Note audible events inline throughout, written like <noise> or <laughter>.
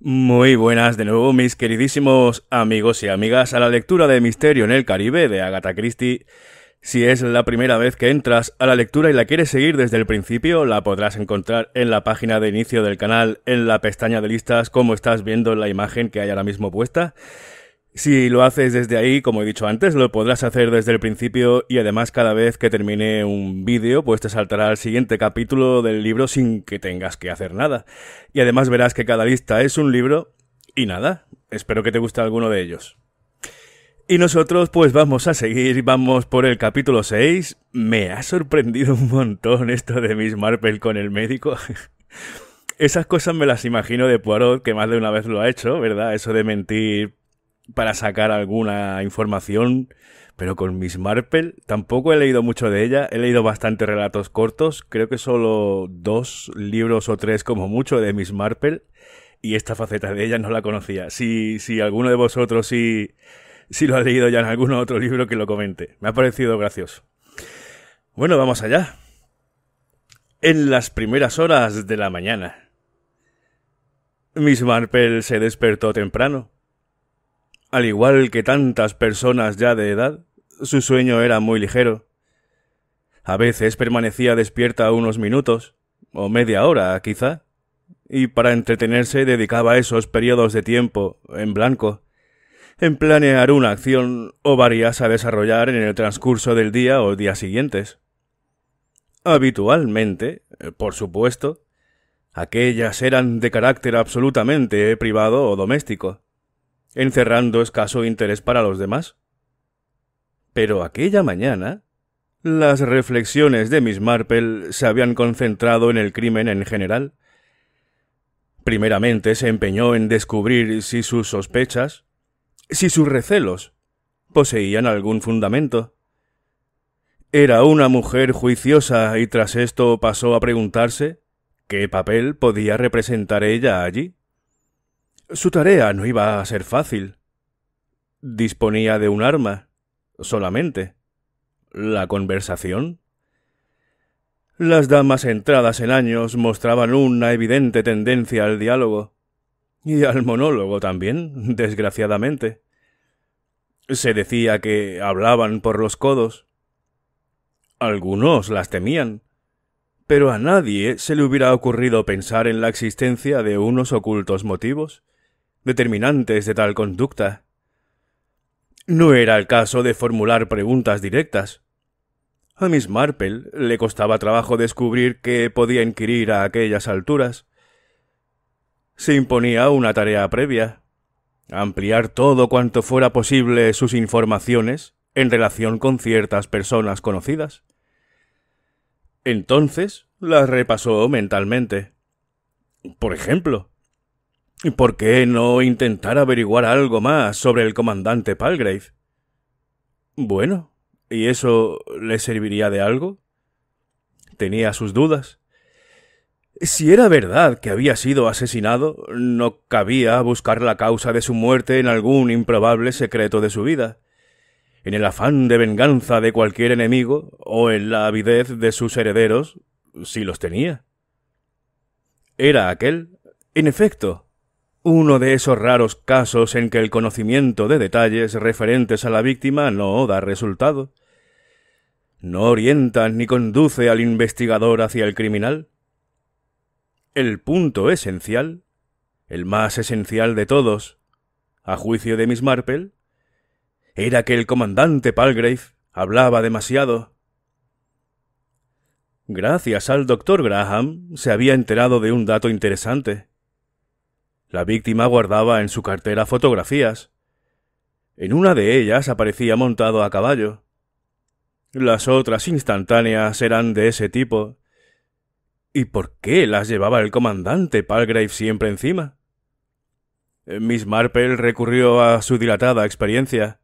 Muy buenas de nuevo mis queridísimos amigos y amigas a la lectura de Misterio en el Caribe de Agatha Christie. Si es la primera vez que entras a la lectura y la quieres seguir desde el principio, la podrás encontrar en la página de inicio del canal, en la pestaña de listas, como estás viendo en la imagen que hay ahora mismo puesta. Si lo haces desde ahí, como he dicho antes, lo podrás hacer desde el principio y además cada vez que termine un vídeo, pues te saltará al siguiente capítulo del libro sin que tengas que hacer nada. Y además verás que cada lista es un libro y nada, espero que te guste alguno de ellos. Y nosotros pues vamos a seguir, vamos por el capítulo 6. Me ha sorprendido un montón esto de Miss Marple con el médico. <laughs> Esas cosas me las imagino de Poirot, que más de una vez lo ha hecho, ¿verdad? Eso de mentir para sacar alguna información, pero con Miss Marple tampoco he leído mucho de ella. He leído bastantes relatos cortos, creo que solo dos libros o tres como mucho de Miss Marple, y esta faceta de ella no la conocía. Si, si alguno de vosotros sí, si, lo ha leído ya en algún otro libro, que lo comente. Me ha parecido gracioso. Bueno, vamos allá. En las primeras horas de la mañana. Miss Marple se despertó temprano al igual que tantas personas ya de edad, su sueño era muy ligero. A veces permanecía despierta unos minutos, o media hora quizá, y para entretenerse dedicaba esos periodos de tiempo, en blanco, en planear una acción o varias a desarrollar en el transcurso del día o días siguientes. Habitualmente, por supuesto, aquellas eran de carácter absolutamente privado o doméstico, encerrando escaso interés para los demás. Pero aquella mañana, las reflexiones de Miss Marple se habían concentrado en el crimen en general. Primeramente se empeñó en descubrir si sus sospechas, si sus recelos, poseían algún fundamento. Era una mujer juiciosa y tras esto pasó a preguntarse qué papel podía representar ella allí. Su tarea no iba a ser fácil. Disponía de un arma, solamente. La conversación. Las damas entradas en años mostraban una evidente tendencia al diálogo. Y al monólogo también, desgraciadamente. Se decía que hablaban por los codos. Algunos las temían, pero a nadie se le hubiera ocurrido pensar en la existencia de unos ocultos motivos determinantes de tal conducta. No era el caso de formular preguntas directas. A Miss Marple le costaba trabajo descubrir qué podía inquirir a aquellas alturas. Se imponía una tarea previa, ampliar todo cuanto fuera posible sus informaciones en relación con ciertas personas conocidas. Entonces las repasó mentalmente. Por ejemplo, ¿Por qué no intentar averiguar algo más sobre el comandante Palgrave? Bueno, ¿y eso le serviría de algo? Tenía sus dudas. Si era verdad que había sido asesinado, no cabía buscar la causa de su muerte en algún improbable secreto de su vida, en el afán de venganza de cualquier enemigo o en la avidez de sus herederos, si los tenía. Era aquel, en efecto, uno de esos raros casos en que el conocimiento de detalles referentes a la víctima no da resultado. No orienta ni conduce al investigador hacia el criminal. El punto esencial, el más esencial de todos, a juicio de Miss Marple, era que el comandante Palgrave hablaba demasiado. Gracias al doctor Graham se había enterado de un dato interesante la víctima guardaba en su cartera fotografías. En una de ellas aparecía montado a caballo. Las otras instantáneas eran de ese tipo. ¿Y por qué las llevaba el comandante Palgrave siempre encima? Eh, Miss Marple recurrió a su dilatada experiencia,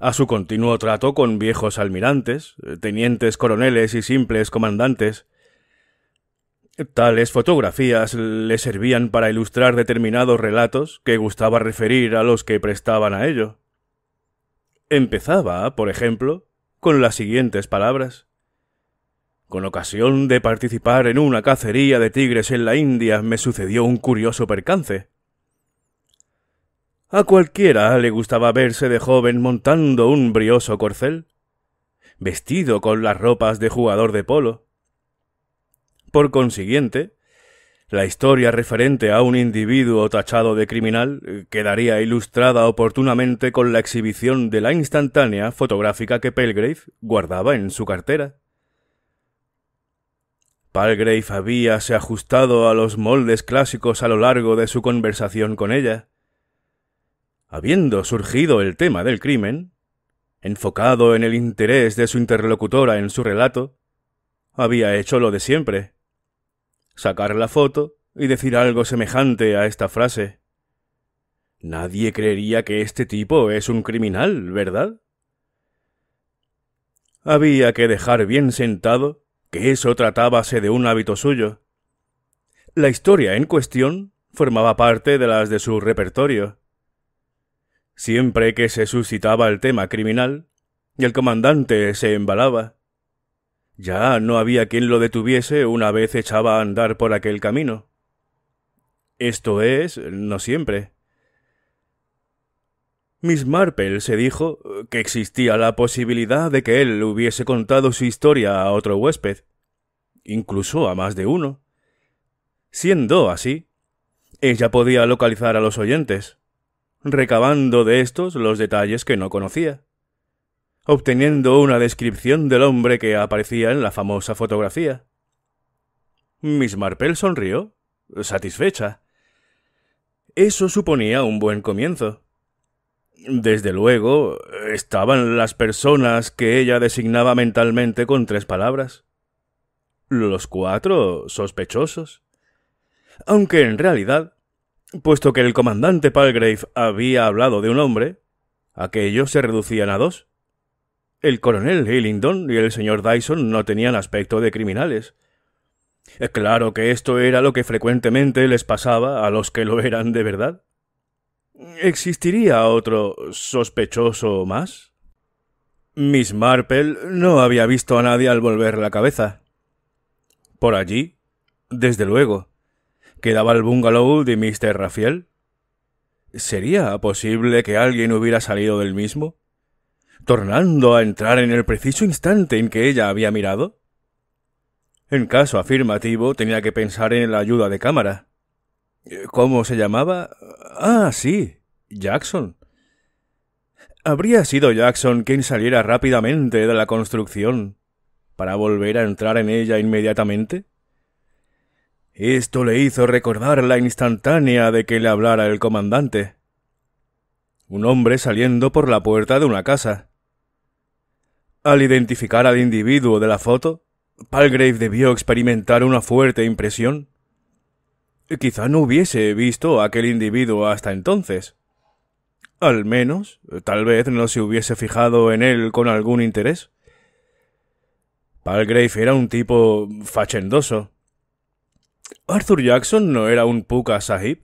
a su continuo trato con viejos almirantes, eh, tenientes coroneles y simples comandantes, Tales fotografías le servían para ilustrar determinados relatos que gustaba referir a los que prestaban a ello. Empezaba, por ejemplo, con las siguientes palabras. Con ocasión de participar en una cacería de tigres en la India me sucedió un curioso percance. A cualquiera le gustaba verse de joven montando un brioso corcel, vestido con las ropas de jugador de polo por consiguiente, la historia referente a un individuo tachado de criminal eh, quedaría ilustrada oportunamente con la exhibición de la instantánea fotográfica que Pelgrave guardaba en su cartera. Palgrave se ajustado a los moldes clásicos a lo largo de su conversación con ella. Habiendo surgido el tema del crimen, enfocado en el interés de su interlocutora en su relato, había hecho lo de siempre, sacar la foto y decir algo semejante a esta frase. Nadie creería que este tipo es un criminal, ¿verdad? Había que dejar bien sentado que eso tratábase de un hábito suyo. La historia en cuestión formaba parte de las de su repertorio. Siempre que se suscitaba el tema criminal, el comandante se embalaba. Ya no había quien lo detuviese una vez echaba a andar por aquel camino. Esto es, no siempre. Miss Marple se dijo que existía la posibilidad de que él hubiese contado su historia a otro huésped, incluso a más de uno. Siendo así, ella podía localizar a los oyentes, recabando de estos los detalles que no conocía obteniendo una descripción del hombre que aparecía en la famosa fotografía. Miss Marple sonrió, satisfecha. Eso suponía un buen comienzo. Desde luego, estaban las personas que ella designaba mentalmente con tres palabras. Los cuatro sospechosos. Aunque en realidad, puesto que el comandante Palgrave había hablado de un hombre, aquellos se reducían a dos. El coronel Hillingdon y el señor Dyson no tenían aspecto de criminales. Claro que esto era lo que frecuentemente les pasaba a los que lo eran de verdad. ¿Existiría otro sospechoso más? Miss Marple no había visto a nadie al volver la cabeza. Por allí, desde luego, quedaba el bungalow de Mr. Rafael. ¿Sería posible que alguien hubiera salido del mismo? tornando a entrar en el preciso instante en que ella había mirado? En caso afirmativo, tenía que pensar en la ayuda de cámara. ¿Cómo se llamaba? Ah, sí, Jackson. Habría sido Jackson quien saliera rápidamente de la construcción para volver a entrar en ella inmediatamente. Esto le hizo recordar la instantánea de que le hablara el comandante. Un hombre saliendo por la puerta de una casa. Al identificar al individuo de la foto, Palgrave debió experimentar una fuerte impresión. Quizá no hubiese visto a aquel individuo hasta entonces. Al menos, tal vez no se hubiese fijado en él con algún interés. Palgrave era un tipo fachendoso. Arthur Jackson no era un puka sahib.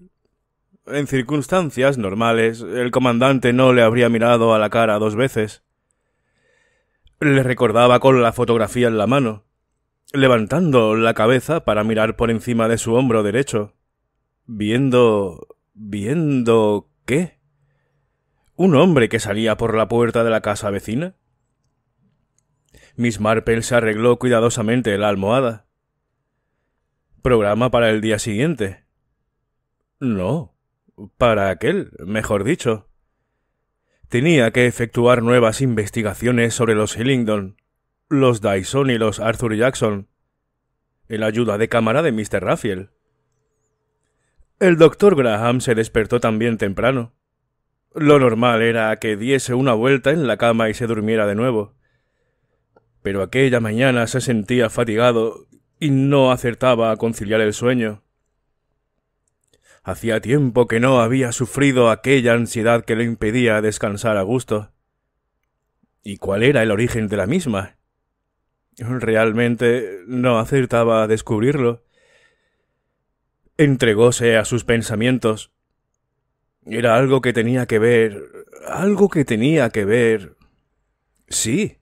En circunstancias normales, el comandante no le habría mirado a la cara dos veces. Le recordaba con la fotografía en la mano, levantando la cabeza para mirar por encima de su hombro derecho, viendo... viendo... ¿qué? ¿Un hombre que salía por la puerta de la casa vecina? Miss Marple se arregló cuidadosamente la almohada. Programa para el día siguiente. No, para aquel, mejor dicho. Tenía que efectuar nuevas investigaciones sobre los Hillingdon, los Dyson y los Arthur Jackson, el ayuda de cámara de Mr. Raffiel. El doctor Graham se despertó también temprano. Lo normal era que diese una vuelta en la cama y se durmiera de nuevo. Pero aquella mañana se sentía fatigado y no acertaba a conciliar el sueño. Hacía tiempo que no había sufrido aquella ansiedad que le impedía descansar a gusto. ¿Y cuál era el origen de la misma? Realmente no acertaba a descubrirlo. Entregóse a sus pensamientos. Era algo que tenía que ver, algo que tenía que ver. Sí,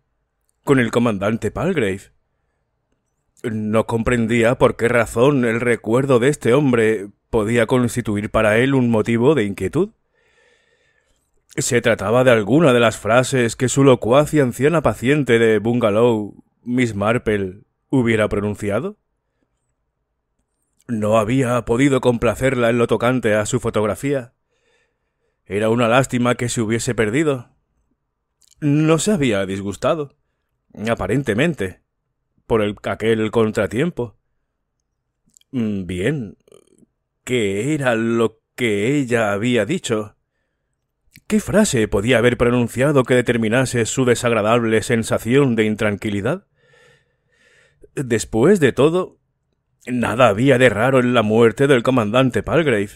con el comandante Palgrave. No comprendía por qué razón el recuerdo de este hombre podía constituir para él un motivo de inquietud. Se trataba de alguna de las frases que su locuaz y anciana paciente de Bungalow, Miss Marple, hubiera pronunciado. No había podido complacerla en lo tocante a su fotografía. Era una lástima que se hubiese perdido. No se había disgustado, aparentemente, por aquel contratiempo. Mm, bien, qué era lo que ella había dicho. ¿Qué frase podía haber pronunciado que determinase su desagradable sensación de intranquilidad? Después de todo, nada había de raro en la muerte del comandante Palgrave.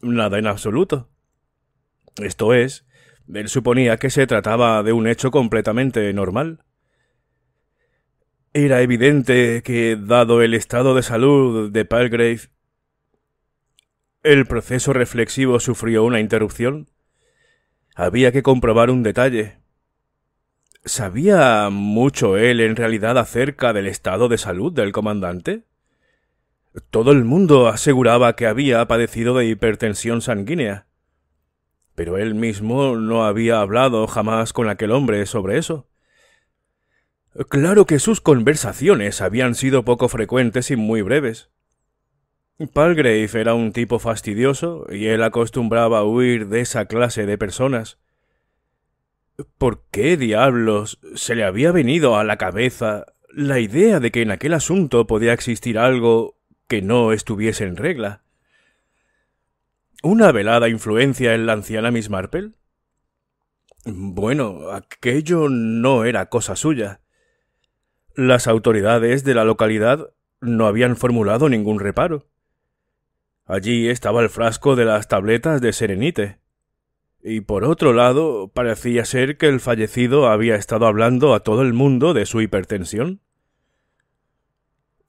Nada en absoluto. Esto es, él suponía que se trataba de un hecho completamente normal. Era evidente que, dado el estado de salud de Palgrave, ¿El proceso reflexivo sufrió una interrupción? Había que comprobar un detalle. ¿Sabía mucho él en realidad acerca del estado de salud del comandante? Todo el mundo aseguraba que había padecido de hipertensión sanguínea. Pero él mismo no había hablado jamás con aquel hombre sobre eso. Claro que sus conversaciones habían sido poco frecuentes y muy breves. Palgrave era un tipo fastidioso y él acostumbraba a huir de esa clase de personas. ¿Por qué diablos se le había venido a la cabeza la idea de que en aquel asunto podía existir algo que no estuviese en regla? ¿Una velada influencia en la anciana Miss Marple? Bueno, aquello no era cosa suya. Las autoridades de la localidad no habían formulado ningún reparo. Allí estaba el frasco de las tabletas de Serenite. Y por otro lado, parecía ser que el fallecido había estado hablando a todo el mundo de su hipertensión.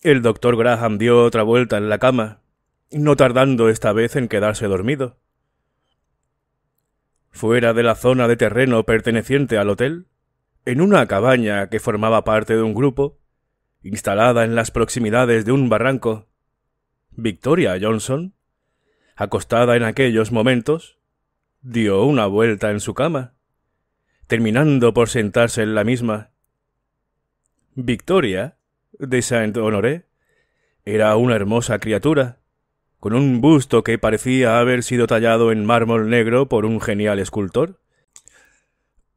El doctor Graham dio otra vuelta en la cama, no tardando esta vez en quedarse dormido. Fuera de la zona de terreno perteneciente al hotel, en una cabaña que formaba parte de un grupo, instalada en las proximidades de un barranco, Victoria Johnson, acostada en aquellos momentos, dio una vuelta en su cama, terminando por sentarse en la misma. Victoria, de Saint Honoré, era una hermosa criatura, con un busto que parecía haber sido tallado en mármol negro por un genial escultor.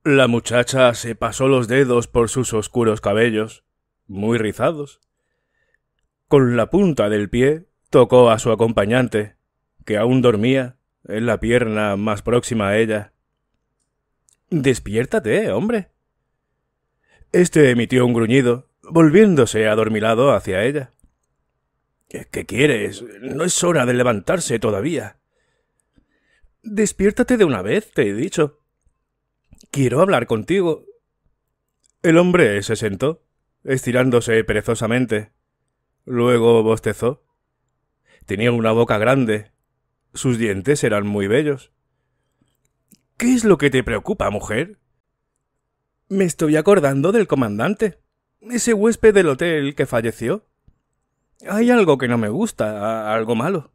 La muchacha se pasó los dedos por sus oscuros cabellos, muy rizados. Con la punta del pie Tocó a su acompañante, que aún dormía, en la pierna más próxima a ella. Despiértate, hombre. Este emitió un gruñido, volviéndose adormilado hacia ella. ¿Qué quieres? No es hora de levantarse todavía. Despiértate de una vez, te he dicho. Quiero hablar contigo. El hombre se sentó, estirándose perezosamente. Luego bostezó Tenía una boca grande. Sus dientes eran muy bellos. ¿Qué es lo que te preocupa, mujer? Me estoy acordando del comandante, ese huésped del hotel que falleció. Hay algo que no me gusta, algo malo.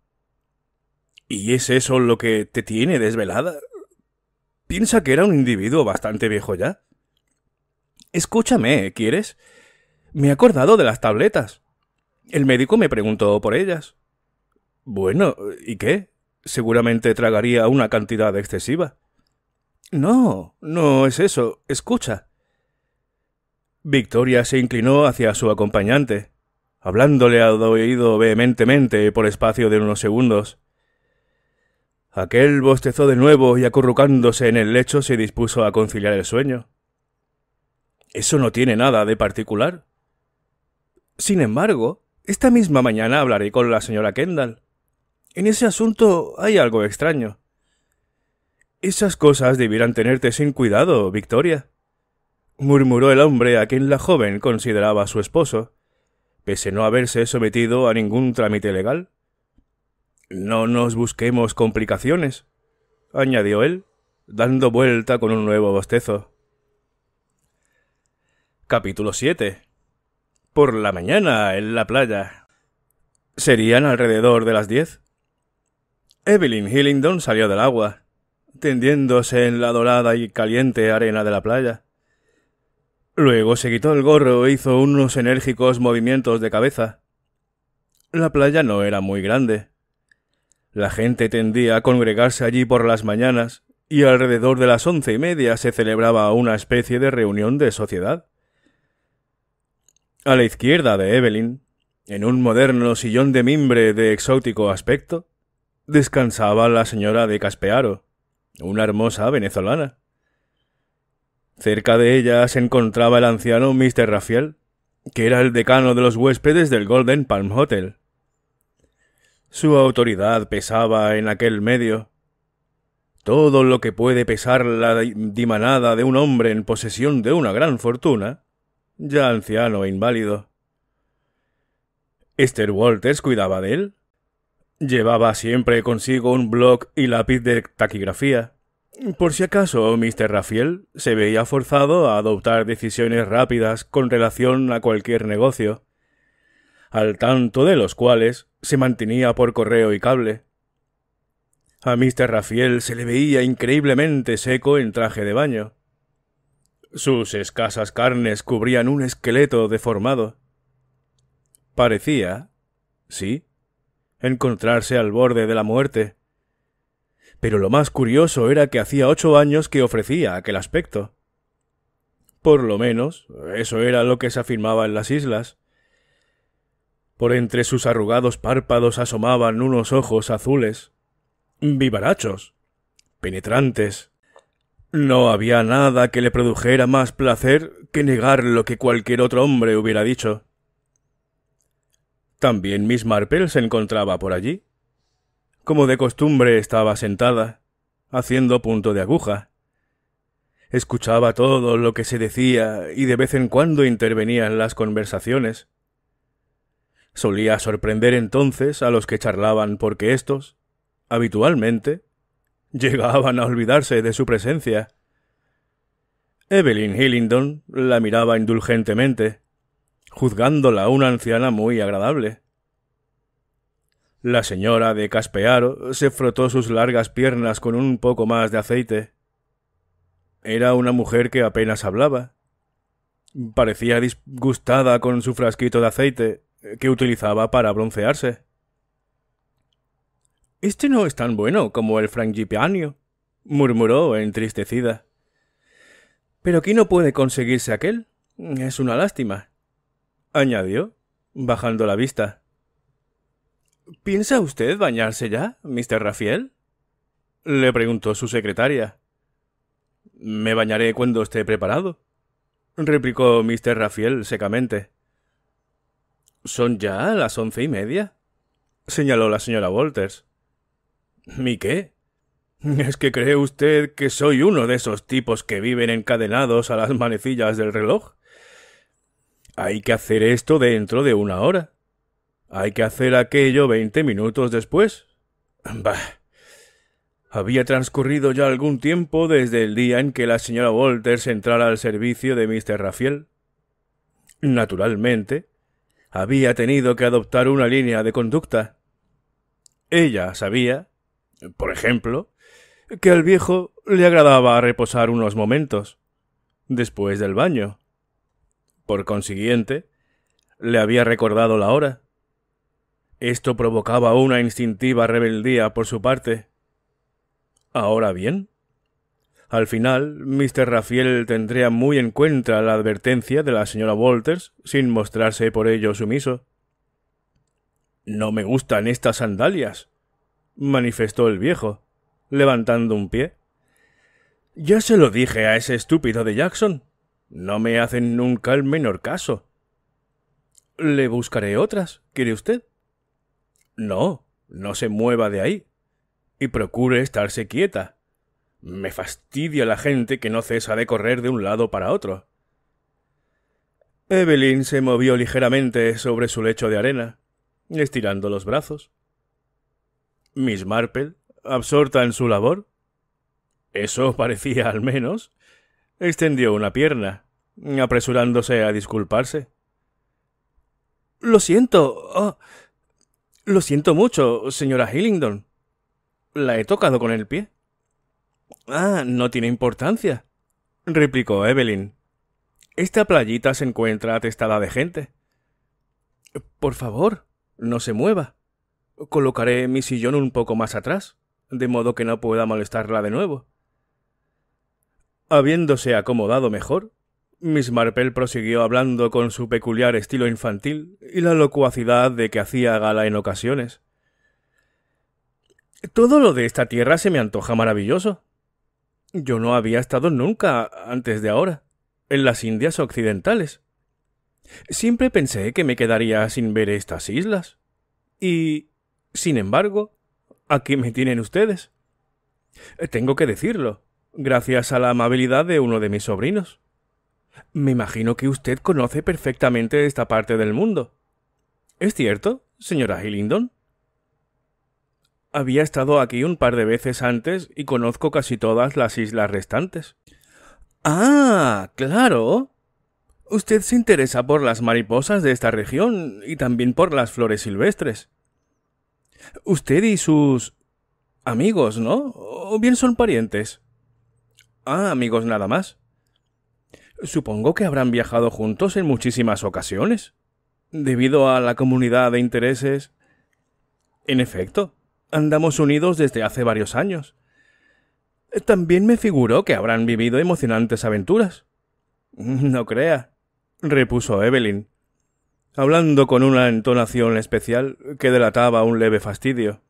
¿Y es eso lo que te tiene desvelada? Piensa que era un individuo bastante viejo ya. Escúchame, ¿quieres? Me he acordado de las tabletas. El médico me preguntó por ellas. Bueno, ¿y qué? Seguramente tragaría una cantidad excesiva. No, no es eso. Escucha. Victoria se inclinó hacia su acompañante, hablándole al oído vehementemente por espacio de unos segundos. Aquel bostezó de nuevo y acurrucándose en el lecho se dispuso a conciliar el sueño. Eso no tiene nada de particular. Sin embargo, esta misma mañana hablaré con la señora Kendall. En ese asunto hay algo extraño. Esas cosas debieran tenerte sin cuidado, Victoria, murmuró el hombre a quien la joven consideraba su esposo, pese no haberse sometido a ningún trámite legal. No nos busquemos complicaciones, añadió él, dando vuelta con un nuevo bostezo. Capítulo 7. Por la mañana en la playa. Serían alrededor de las diez. Evelyn Hillingdon salió del agua, tendiéndose en la dorada y caliente arena de la playa. Luego se quitó el gorro e hizo unos enérgicos movimientos de cabeza. La playa no era muy grande. La gente tendía a congregarse allí por las mañanas, y alrededor de las once y media se celebraba una especie de reunión de sociedad. A la izquierda de Evelyn, en un moderno sillón de mimbre de exótico aspecto, descansaba la señora de Caspearo, una hermosa venezolana. Cerca de ella se encontraba el anciano Mr. Rafael, que era el decano de los huéspedes del Golden Palm Hotel. Su autoridad pesaba en aquel medio. Todo lo que puede pesar la dimanada de un hombre en posesión de una gran fortuna, ya anciano e inválido. Esther Walters cuidaba de él, Llevaba siempre consigo un blog y lápiz de taquigrafía. Por si acaso, Mr. Rafiel se veía forzado a adoptar decisiones rápidas con relación a cualquier negocio, al tanto de los cuales se mantenía por correo y cable. A Mr. Rafiel se le veía increíblemente seco en traje de baño. Sus escasas carnes cubrían un esqueleto deformado. Parecía, sí, encontrarse al borde de la muerte. Pero lo más curioso era que hacía ocho años que ofrecía aquel aspecto. Por lo menos, eso era lo que se afirmaba en las islas. Por entre sus arrugados párpados asomaban unos ojos azules, vivarachos, penetrantes. No había nada que le produjera más placer que negar lo que cualquier otro hombre hubiera dicho. También Miss Marple se encontraba por allí. Como de costumbre estaba sentada, haciendo punto de aguja. Escuchaba todo lo que se decía y de vez en cuando intervenía en las conversaciones. Solía sorprender entonces a los que charlaban porque éstos, habitualmente, llegaban a olvidarse de su presencia. Evelyn Hillingdon la miraba indulgentemente, juzgándola una anciana muy agradable. La señora de Caspearo se frotó sus largas piernas con un poco más de aceite. Era una mujer que apenas hablaba. Parecía disgustada con su frasquito de aceite que utilizaba para broncearse. Este no es tan bueno como el frangipanio, murmuró entristecida. Pero quién no puede conseguirse aquel. Es una lástima añadió, bajando la vista. ¿Piensa usted bañarse ya, Mr. Rafiel? le preguntó su secretaria. Me bañaré cuando esté preparado, replicó Mr. rafael secamente. Son ya las once y media, señaló la señora Walters. ¿Mi qué? ¿Es que cree usted que soy uno de esos tipos que viven encadenados a las manecillas del reloj? Hay que hacer esto dentro de una hora. Hay que hacer aquello veinte minutos después. Bah. Había transcurrido ya algún tiempo desde el día en que la señora Walters entrara al servicio de Mr. Rafael. Naturalmente, había tenido que adoptar una línea de conducta. Ella sabía, por ejemplo, que al viejo le agradaba reposar unos momentos, después del baño. Por consiguiente, le había recordado la hora. Esto provocaba una instintiva rebeldía por su parte. Ahora bien, al final, Mr. Rafiel tendría muy en cuenta la advertencia de la señora Walters sin mostrarse por ello sumiso. No me gustan estas sandalias, manifestó el viejo, levantando un pie. Ya se lo dije a ese estúpido de Jackson. No me hacen nunca el menor caso. Le buscaré otras, ¿quiere usted? No, no se mueva de ahí. Y procure estarse quieta. Me fastidia la gente que no cesa de correr de un lado para otro. Evelyn se movió ligeramente sobre su lecho de arena, estirando los brazos. Miss Marple, absorta en su labor. Eso parecía al menos extendió una pierna, apresurándose a disculparse. Lo siento. Oh, lo siento mucho, señora Hillingdon. La he tocado con el pie. Ah, no tiene importancia, replicó Evelyn. Esta playita se encuentra atestada de gente. Por favor, no se mueva. Colocaré mi sillón un poco más atrás, de modo que no pueda molestarla de nuevo. Habiéndose acomodado mejor, Miss Marple prosiguió hablando con su peculiar estilo infantil y la locuacidad de que hacía gala en ocasiones. Todo lo de esta tierra se me antoja maravilloso. Yo no había estado nunca, antes de ahora, en las Indias Occidentales. Siempre pensé que me quedaría sin ver estas islas. Y, sin embargo, aquí me tienen ustedes. Tengo que decirlo, gracias a la amabilidad de uno de mis sobrinos. Me imagino que usted conoce perfectamente esta parte del mundo. ¿Es cierto, señora Hillingdon? Había estado aquí un par de veces antes y conozco casi todas las islas restantes. Ah, claro. Usted se interesa por las mariposas de esta región y también por las flores silvestres. Usted y sus amigos, ¿no? ¿O bien son parientes? Ah, amigos nada más. Supongo que habrán viajado juntos en muchísimas ocasiones. Debido a la comunidad de intereses. En efecto, andamos unidos desde hace varios años. También me figuró que habrán vivido emocionantes aventuras. <laughs> No crea, repuso Evelyn, hablando con una entonación especial que delataba un leve fastidio.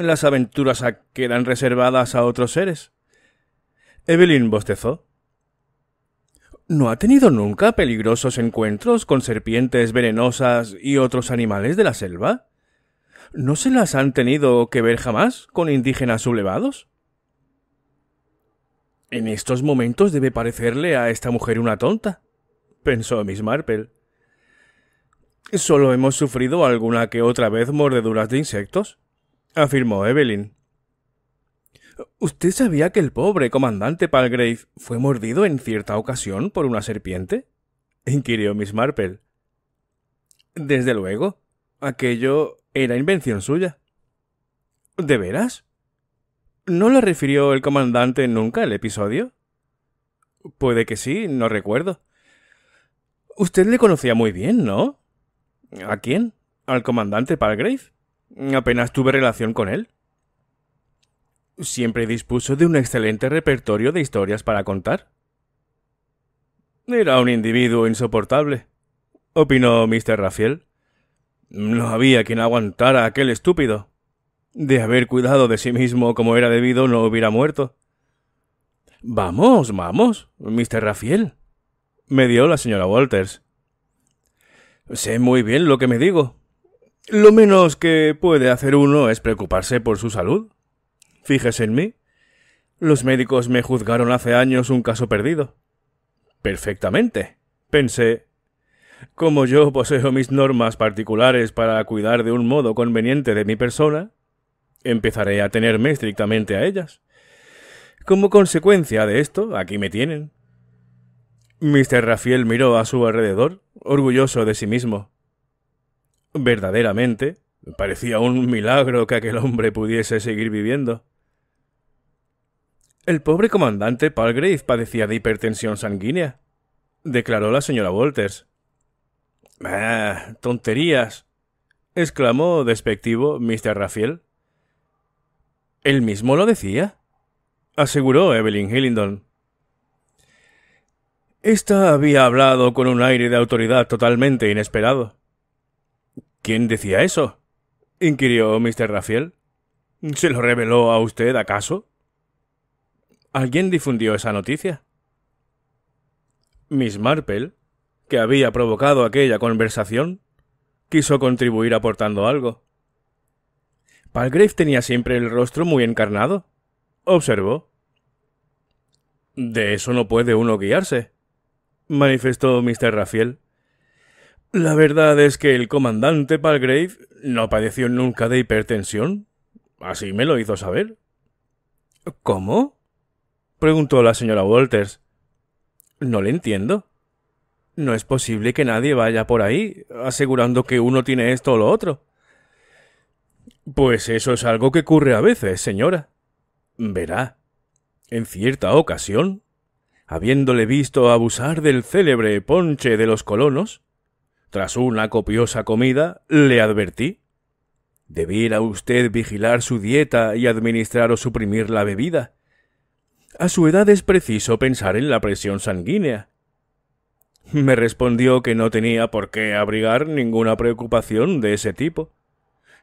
Las aventuras quedan reservadas a otros seres. Evelyn bostezó. ¿No ha tenido nunca peligrosos encuentros con serpientes venenosas y otros animales de la selva? ¿No se las han tenido que ver jamás con indígenas sublevados? En estos momentos debe parecerle a esta mujer una tonta, pensó Miss Marple. Solo hemos sufrido alguna que otra vez mordeduras de insectos, afirmó Evelyn. ¿Usted sabía que el pobre comandante Palgrave fue mordido en cierta ocasión por una serpiente? inquirió Miss Marple. Desde luego, aquello era invención suya. ¿De veras? ¿No le refirió el comandante nunca el episodio? Puede que sí, no recuerdo. Usted le conocía muy bien, ¿no? ¿A quién? ¿Al comandante Palgrave? Apenas tuve relación con él siempre dispuso de un excelente repertorio de historias para contar. Era un individuo insoportable, opinó Mr. Rafiel. No había quien aguantara a aquel estúpido. De haber cuidado de sí mismo como era debido, no hubiera muerto. Vamos, vamos, Mr. Rafael, me dio la señora Walters. Sé muy bien lo que me digo. Lo menos que puede hacer uno es preocuparse por su salud. ¿Fíjese en mí? Los médicos me juzgaron hace años un caso perdido. Perfectamente. Pensé. Como yo poseo mis normas particulares para cuidar de un modo conveniente de mi persona, empezaré a tenerme estrictamente a ellas. Como consecuencia de esto, aquí me tienen. Mr. Rafael miró a su alrededor, orgulloso de sí mismo. Verdaderamente, parecía un milagro que aquel hombre pudiese seguir viviendo. El pobre comandante Palgrave padecía de hipertensión sanguínea, declaró la señora Walters. Ah, tonterías, exclamó despectivo Mr. Rafael. Él mismo lo decía, aseguró Evelyn Hillingdon. Esta había hablado con un aire de autoridad totalmente inesperado. ¿Quién decía eso? inquirió Mr. Rafael. ¿Se lo reveló a usted acaso? Alguien difundió esa noticia. Miss Marple, que había provocado aquella conversación, quiso contribuir aportando algo. Palgrave tenía siempre el rostro muy encarnado, observó. De eso no puede uno guiarse, manifestó Mr. Rafiel. La verdad es que el comandante Palgrave no padeció nunca de hipertensión. Así me lo hizo saber. ¿Cómo? preguntó la señora Walters. No le entiendo. No es posible que nadie vaya por ahí asegurando que uno tiene esto o lo otro. Pues eso es algo que ocurre a veces, señora. Verá. En cierta ocasión, habiéndole visto abusar del célebre ponche de los colonos, tras una copiosa comida, le advertí. Debiera usted vigilar su dieta y administrar o suprimir la bebida, a su edad es preciso pensar en la presión sanguínea. Me respondió que no tenía por qué abrigar ninguna preocupación de ese tipo,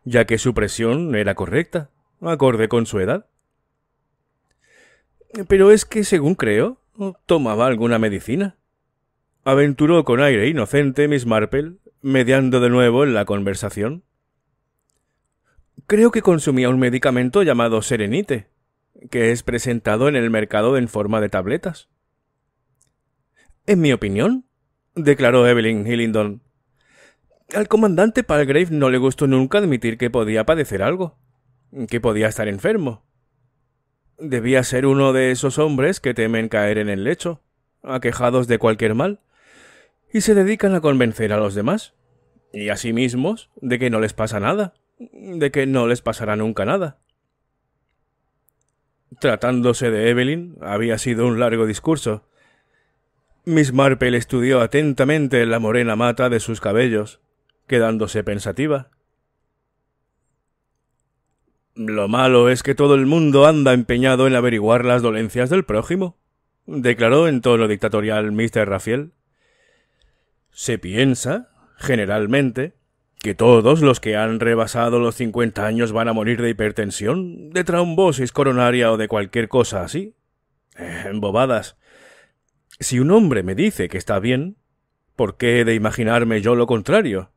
ya que su presión era correcta, acorde con su edad. Pero es que, según creo, tomaba alguna medicina. Aventuró con aire inocente Miss Marple, mediando de nuevo en la conversación. Creo que consumía un medicamento llamado Serenite, que es presentado en el mercado en forma de tabletas. En mi opinión, declaró Evelyn Hillingdon, al comandante Palgrave no le gustó nunca admitir que podía padecer algo, que podía estar enfermo. Debía ser uno de esos hombres que temen caer en el lecho, aquejados de cualquier mal, y se dedican a convencer a los demás, y a sí mismos, de que no les pasa nada, de que no les pasará nunca nada. Tratándose de Evelyn, había sido un largo discurso. Miss Marple estudió atentamente la morena mata de sus cabellos, quedándose pensativa. Lo malo es que todo el mundo anda empeñado en averiguar las dolencias del prójimo, declaró en tono dictatorial Mr. Rafael. Se piensa, generalmente, ¿Que todos los que han rebasado los cincuenta años van a morir de hipertensión, de trombosis coronaria o de cualquier cosa así? Eh, bobadas. Si un hombre me dice que está bien, ¿por qué he de imaginarme yo lo contrario?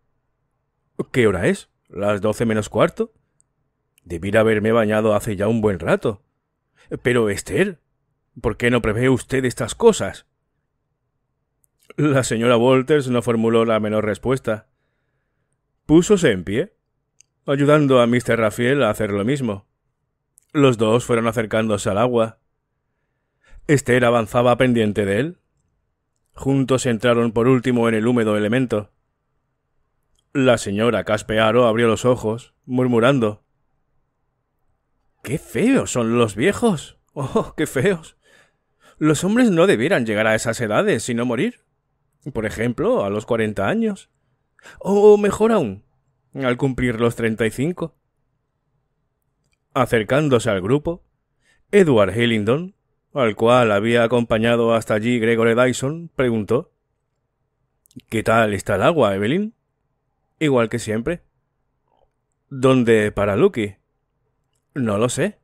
¿Qué hora es? ¿Las doce menos cuarto? Debí haberme bañado hace ya un buen rato. Pero, Esther, ¿por qué no prevé usted estas cosas? La señora Walters no formuló la menor respuesta. Púsose en pie, ayudando a Mr. Rafael a hacer lo mismo. Los dos fueron acercándose al agua. Esther avanzaba pendiente de él. Juntos entraron por último en el húmedo elemento. La señora Caspearo abrió los ojos, murmurando. ¡Qué feos son los viejos! ¡Oh, qué feos! Los hombres no debieran llegar a esas edades, sino morir. Por ejemplo, a los cuarenta años. O mejor aún, al cumplir los treinta y cinco. Acercándose al grupo, Edward Hillingdon, al cual había acompañado hasta allí Gregory Dyson, preguntó ¿Qué tal está el agua, Evelyn? Igual que siempre. ¿Dónde para Lucky? No lo sé.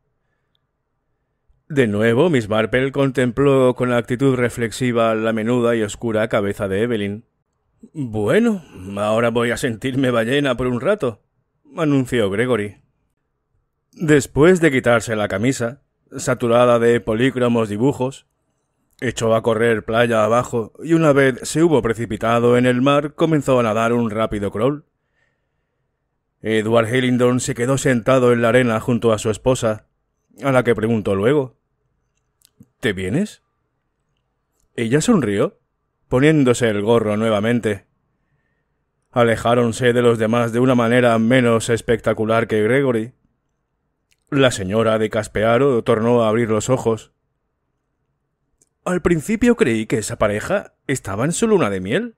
De nuevo, Miss Marple contempló con actitud reflexiva la menuda y oscura cabeza de Evelyn. Bueno, ahora voy a sentirme ballena por un rato, anunció Gregory. Después de quitarse la camisa, saturada de polícromos dibujos, echó a correr playa abajo y una vez se hubo precipitado en el mar comenzó a nadar un rápido crawl. Edward Hillingdon se quedó sentado en la arena junto a su esposa, a la que preguntó luego. ¿Te vienes? Ella sonrió poniéndose el gorro nuevamente. Alejáronse de los demás de una manera menos espectacular que Gregory. La señora de Caspearo tornó a abrir los ojos. Al principio creí que esa pareja estaba en su luna de miel.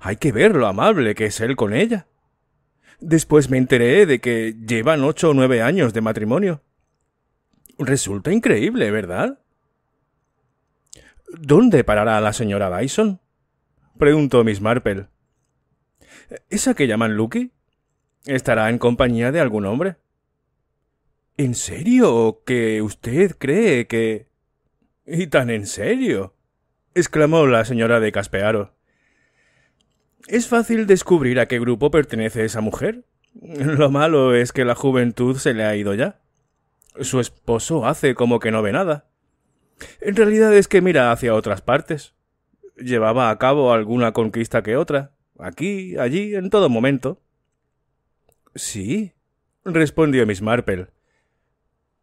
Hay que ver lo amable que es él con ella. Después me enteré de que llevan ocho o nueve años de matrimonio. Resulta increíble, ¿verdad? ¿Dónde parará la señora Bison? preguntó Miss Marple. ¿Esa que llaman Lucky? ¿Estará en compañía de algún hombre? ¿En serio? ¿Que usted cree que...? ¿Y tan en serio? exclamó la señora de Caspearo. Es fácil descubrir a qué grupo pertenece esa mujer. Lo malo es que la juventud se le ha ido ya. Su esposo hace como que no ve nada. En realidad es que mira hacia otras partes. Llevaba a cabo alguna conquista que otra, aquí, allí, en todo momento. Sí, respondió Miss Marple.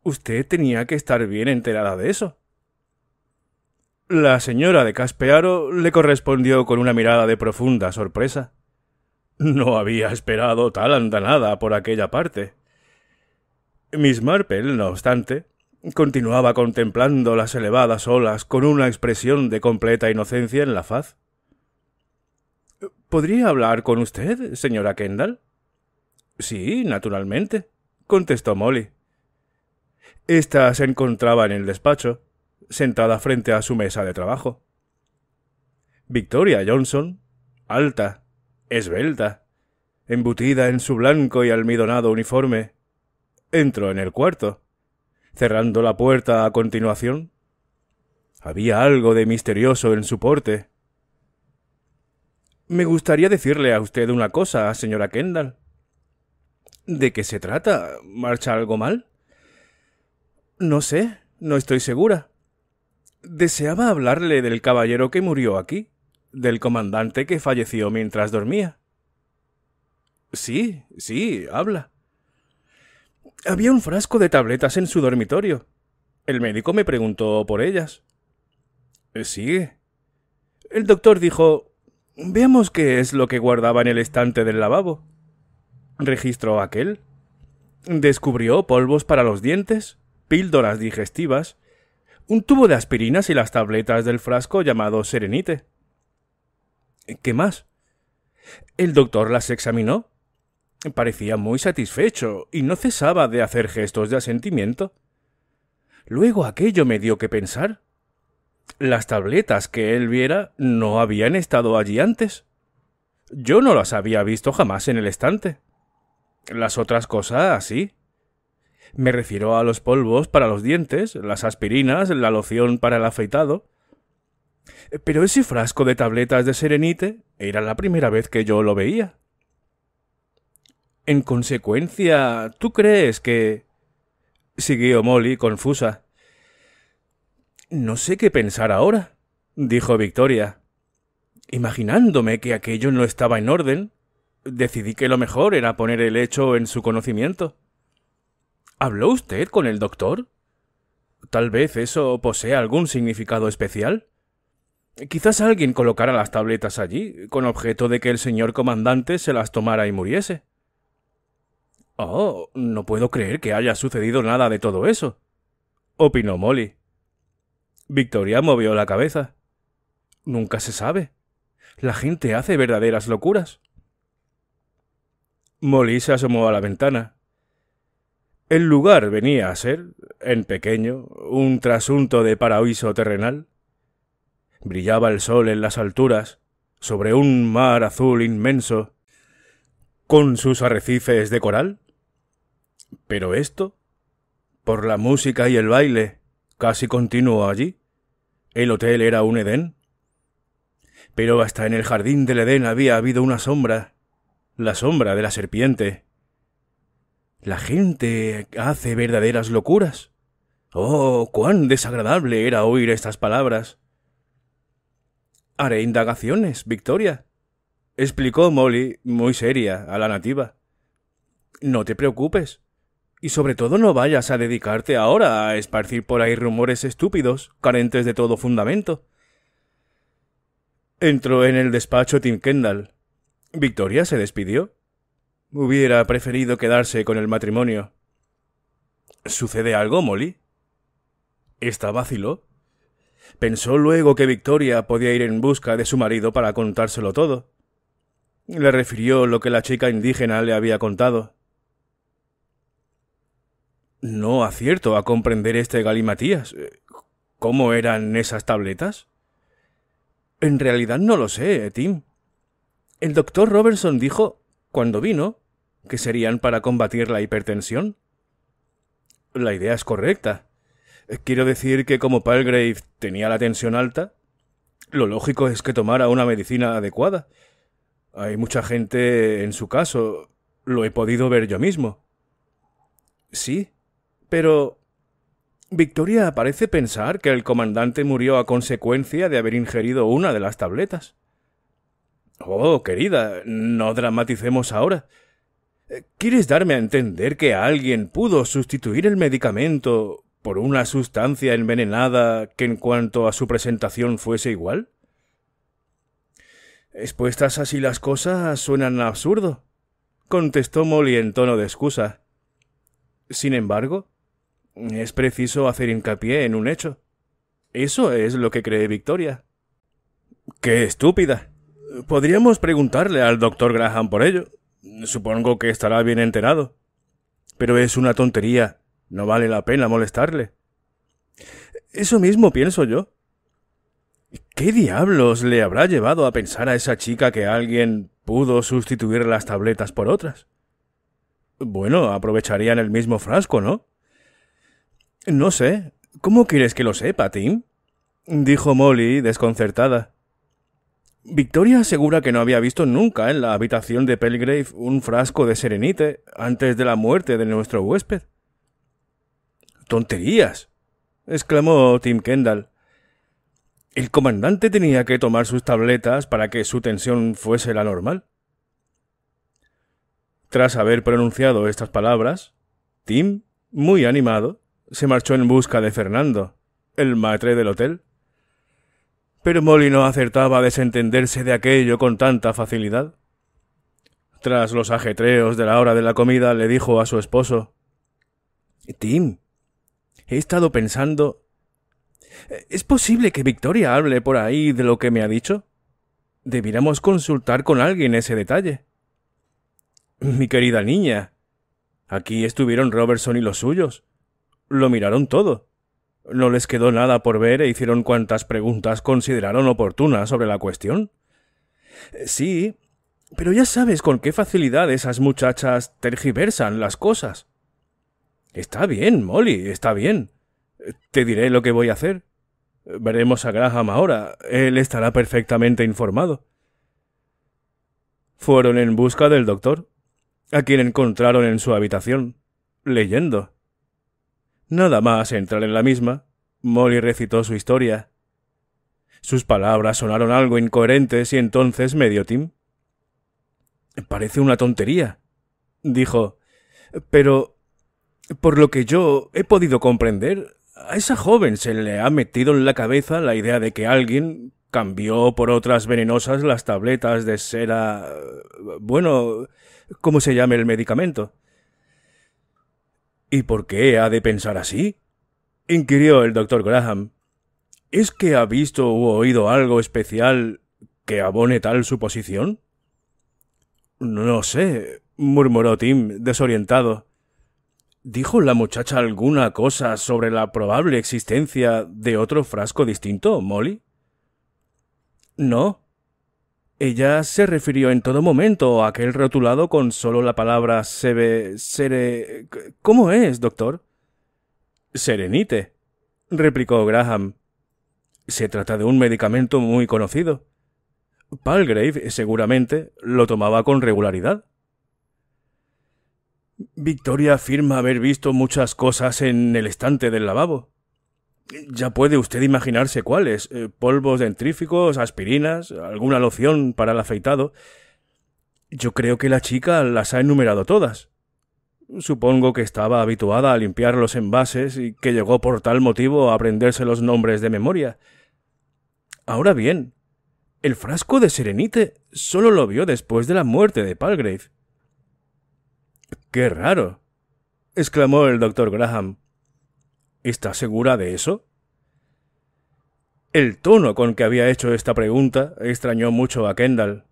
Usted tenía que estar bien enterada de eso. La señora de Caspearo le correspondió con una mirada de profunda sorpresa. No había esperado tal andanada por aquella parte. Miss Marple, no obstante, Continuaba contemplando las elevadas olas con una expresión de completa inocencia en la faz. ¿Podría hablar con usted, señora Kendall? Sí, naturalmente, contestó Molly. Esta se encontraba en el despacho, sentada frente a su mesa de trabajo. Victoria Johnson, alta, esbelta, embutida en su blanco y almidonado uniforme, entró en el cuarto cerrando la puerta a continuación. Había algo de misterioso en su porte. Me gustaría decirle a usted una cosa, señora Kendall. ¿De qué se trata? ¿Marcha algo mal? No sé, no estoy segura. Deseaba hablarle del caballero que murió aquí, del comandante que falleció mientras dormía. Sí, sí, habla. Había un frasco de tabletas en su dormitorio. El médico me preguntó por ellas. Eh, sigue. El doctor dijo, Veamos qué es lo que guardaba en el estante del lavabo. Registró aquel. Descubrió polvos para los dientes, píldoras digestivas, un tubo de aspirinas y las tabletas del frasco llamado Serenite. ¿Qué más? El doctor las examinó Parecía muy satisfecho y no cesaba de hacer gestos de asentimiento. Luego aquello me dio que pensar. Las tabletas que él viera no habían estado allí antes. Yo no las había visto jamás en el estante. Las otras cosas sí. Me refiero a los polvos para los dientes, las aspirinas, la loción para el afeitado. Pero ese frasco de tabletas de serenite era la primera vez que yo lo veía. En consecuencia, ¿tú crees que... siguió Molly, confusa. No sé qué pensar ahora, dijo Victoria. Imaginándome que aquello no estaba en orden, decidí que lo mejor era poner el hecho en su conocimiento. ¿Habló usted con el doctor? Tal vez eso posea algún significado especial. Quizás alguien colocara las tabletas allí, con objeto de que el señor comandante se las tomara y muriese. Oh, no puedo creer que haya sucedido nada de todo eso, opinó Molly. Victoria movió la cabeza. Nunca se sabe. La gente hace verdaderas locuras. Molly se asomó a la ventana. El lugar venía a ser, en pequeño, un trasunto de paraíso terrenal. Brillaba el sol en las alturas, sobre un mar azul inmenso, con sus arrecifes de coral pero esto, por la música y el baile, casi continuo allí. El hotel era un Edén. Pero hasta en el jardín del Edén había habido una sombra, la sombra de la serpiente. La gente hace verdaderas locuras. Oh, cuán desagradable era oír estas palabras. Haré indagaciones, Victoria, explicó Molly, muy seria, a la nativa. No te preocupes. Y sobre todo no vayas a dedicarte ahora a esparcir por ahí rumores estúpidos, carentes de todo fundamento. Entró en el despacho Tim Kendall. Victoria se despidió. Hubiera preferido quedarse con el matrimonio. ¿Sucede algo, Molly? ¿Está vaciló. Pensó luego que Victoria podía ir en busca de su marido para contárselo todo. Le refirió lo que la chica indígena le había contado. No acierto a comprender este galimatías. Eh, ¿Cómo eran esas tabletas? En realidad no lo sé, eh, Tim. El doctor Robertson dijo, cuando vino, que serían para combatir la hipertensión. La idea es correcta. Eh, quiero decir que como Palgrave tenía la tensión alta, lo lógico es que tomara una medicina adecuada. Hay mucha gente en su caso. Lo he podido ver yo mismo. Sí, pero... Victoria parece pensar que el comandante murió a consecuencia de haber ingerido una de las tabletas. Oh, querida, no dramaticemos ahora. ¿Quieres darme a entender que alguien pudo sustituir el medicamento por una sustancia envenenada que en cuanto a su presentación fuese igual? Expuestas así las cosas suenan absurdo, contestó Molly en tono de excusa. Sin embargo, es preciso hacer hincapié en un hecho. Eso es lo que cree Victoria. ¡Qué estúpida! Podríamos preguntarle al doctor Graham por ello. Supongo que estará bien enterado. Pero es una tontería. No vale la pena molestarle. Eso mismo pienso yo. ¿Qué diablos le habrá llevado a pensar a esa chica que alguien pudo sustituir las tabletas por otras? Bueno, aprovecharían el mismo frasco, ¿no? No sé. ¿Cómo quieres que lo sepa, Tim? dijo Molly, desconcertada. Victoria asegura que no había visto nunca en la habitación de Pelgrave un frasco de serenite antes de la muerte de nuestro huésped. ¡Tonterías! exclamó Tim Kendall. El comandante tenía que tomar sus tabletas para que su tensión fuese la normal. Tras haber pronunciado estas palabras, Tim, muy animado, se marchó en busca de Fernando, el matre del hotel. Pero Molly no acertaba a desentenderse de aquello con tanta facilidad. Tras los ajetreos de la hora de la comida, le dijo a su esposo Tim, he estado pensando. ¿Es posible que Victoria hable por ahí de lo que me ha dicho? Debiéramos consultar con alguien ese detalle. Mi querida niña, aquí estuvieron Robertson y los suyos lo miraron todo. No les quedó nada por ver e hicieron cuantas preguntas consideraron oportunas sobre la cuestión. Eh, sí, pero ya sabes con qué facilidad esas muchachas tergiversan las cosas. Está bien, Molly, está bien. Te diré lo que voy a hacer. Veremos a Graham ahora. Él estará perfectamente informado. Fueron en busca del doctor, a quien encontraron en su habitación, leyendo. Nada más entrar en la misma, Molly recitó su historia. Sus palabras sonaron algo incoherentes y entonces medio Tim. Parece una tontería, dijo, pero por lo que yo he podido comprender, a esa joven se le ha metido en la cabeza la idea de que alguien cambió por otras venenosas las tabletas de cera... bueno, ¿cómo se llame el medicamento? ¿Y por qué ha de pensar así? inquirió el doctor Graham. ¿Es que ha visto u oído algo especial que abone tal suposición? No sé, murmuró Tim, desorientado. ¿Dijo la muchacha alguna cosa sobre la probable existencia de otro frasco distinto, Molly? No, ella se refirió en todo momento a aquel rotulado con solo la palabra ve. sere... ¿Cómo es, doctor? Serenite, replicó Graham. Se trata de un medicamento muy conocido. Palgrave, seguramente, lo tomaba con regularidad. Victoria afirma haber visto muchas cosas en el estante del lavabo. Ya puede usted imaginarse cuáles. Eh, polvos dentríficos, aspirinas, alguna loción para el afeitado. Yo creo que la chica las ha enumerado todas. Supongo que estaba habituada a limpiar los envases y que llegó por tal motivo a aprenderse los nombres de memoria. Ahora bien, el frasco de Serenite solo lo vio después de la muerte de Palgrave. ¡Qué raro! exclamó el doctor Graham. ¿Estás segura de eso? El tono con que había hecho esta pregunta extrañó mucho a Kendall.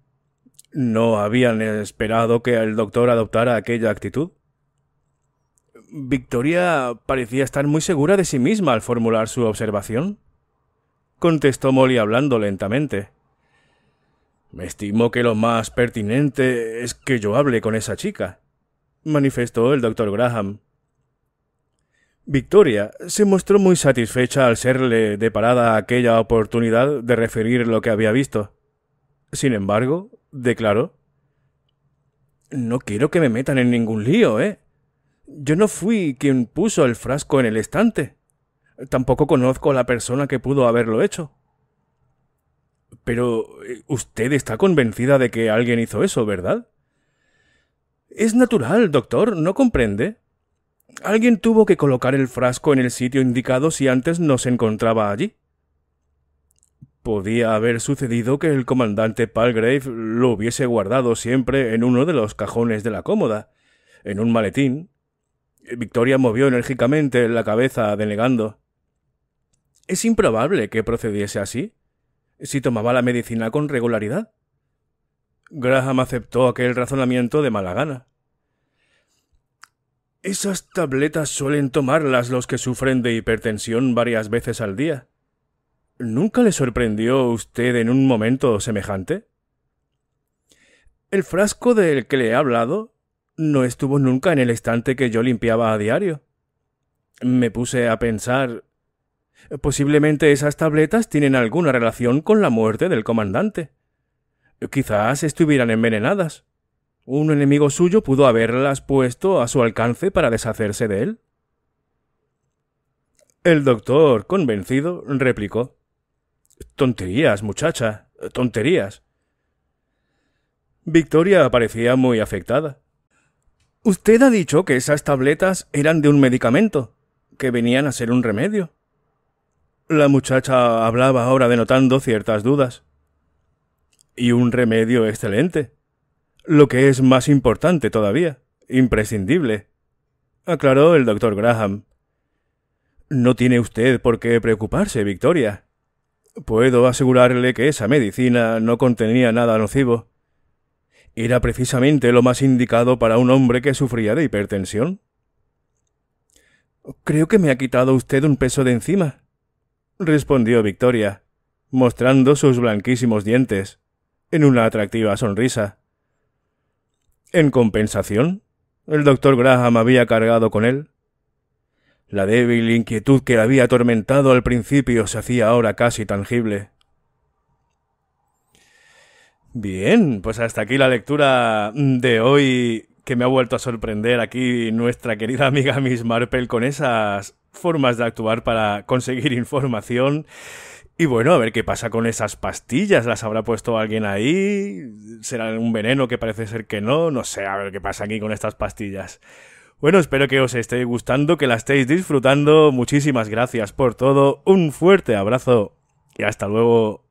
¿No habían esperado que el doctor adoptara aquella actitud? Victoria parecía estar muy segura de sí misma al formular su observación. Contestó Molly hablando lentamente. Me Estimo que lo más pertinente es que yo hable con esa chica, manifestó el doctor Graham. Victoria se mostró muy satisfecha al serle deparada aquella oportunidad de referir lo que había visto. Sin embargo, declaró No quiero que me metan en ningún lío, ¿eh? Yo no fui quien puso el frasco en el estante. Tampoco conozco a la persona que pudo haberlo hecho. Pero eh, usted está convencida de que alguien hizo eso, ¿verdad? Es natural, doctor, ¿no comprende? Alguien tuvo que colocar el frasco en el sitio indicado si antes no se encontraba allí. Podía haber sucedido que el comandante Palgrave lo hubiese guardado siempre en uno de los cajones de la cómoda, en un maletín. Victoria movió enérgicamente la cabeza, denegando. Es improbable que procediese así, si tomaba la medicina con regularidad. Graham aceptó aquel razonamiento de mala gana. Esas tabletas suelen tomarlas los que sufren de hipertensión varias veces al día. ¿Nunca le sorprendió usted en un momento semejante? El frasco del que le he hablado no estuvo nunca en el estante que yo limpiaba a diario. Me puse a pensar Posiblemente esas tabletas tienen alguna relación con la muerte del comandante. Quizás estuvieran envenenadas. Un enemigo suyo pudo haberlas puesto a su alcance para deshacerse de él. El doctor, convencido, replicó Tonterías, muchacha, tonterías. Victoria parecía muy afectada. Usted ha dicho que esas tabletas eran de un medicamento, que venían a ser un remedio. La muchacha hablaba ahora denotando ciertas dudas. Y un remedio excelente, lo que es más importante todavía, imprescindible, aclaró el doctor Graham. No tiene usted por qué preocuparse, Victoria. Puedo asegurarle que esa medicina no contenía nada nocivo. Era precisamente lo más indicado para un hombre que sufría de hipertensión. Creo que me ha quitado usted un peso de encima, respondió Victoria, mostrando sus blanquísimos dientes, en una atractiva sonrisa. ¿En compensación? ¿El doctor Graham había cargado con él? La débil inquietud que la había atormentado al principio se hacía ahora casi tangible. Bien, pues hasta aquí la lectura de hoy que me ha vuelto a sorprender aquí nuestra querida amiga Miss Marple con esas formas de actuar para conseguir información. Y bueno, a ver qué pasa con esas pastillas. ¿Las habrá puesto alguien ahí? ¿Será un veneno que parece ser que no? No sé, a ver qué pasa aquí con estas pastillas. Bueno, espero que os estéis gustando, que la estéis disfrutando. Muchísimas gracias por todo. Un fuerte abrazo y hasta luego.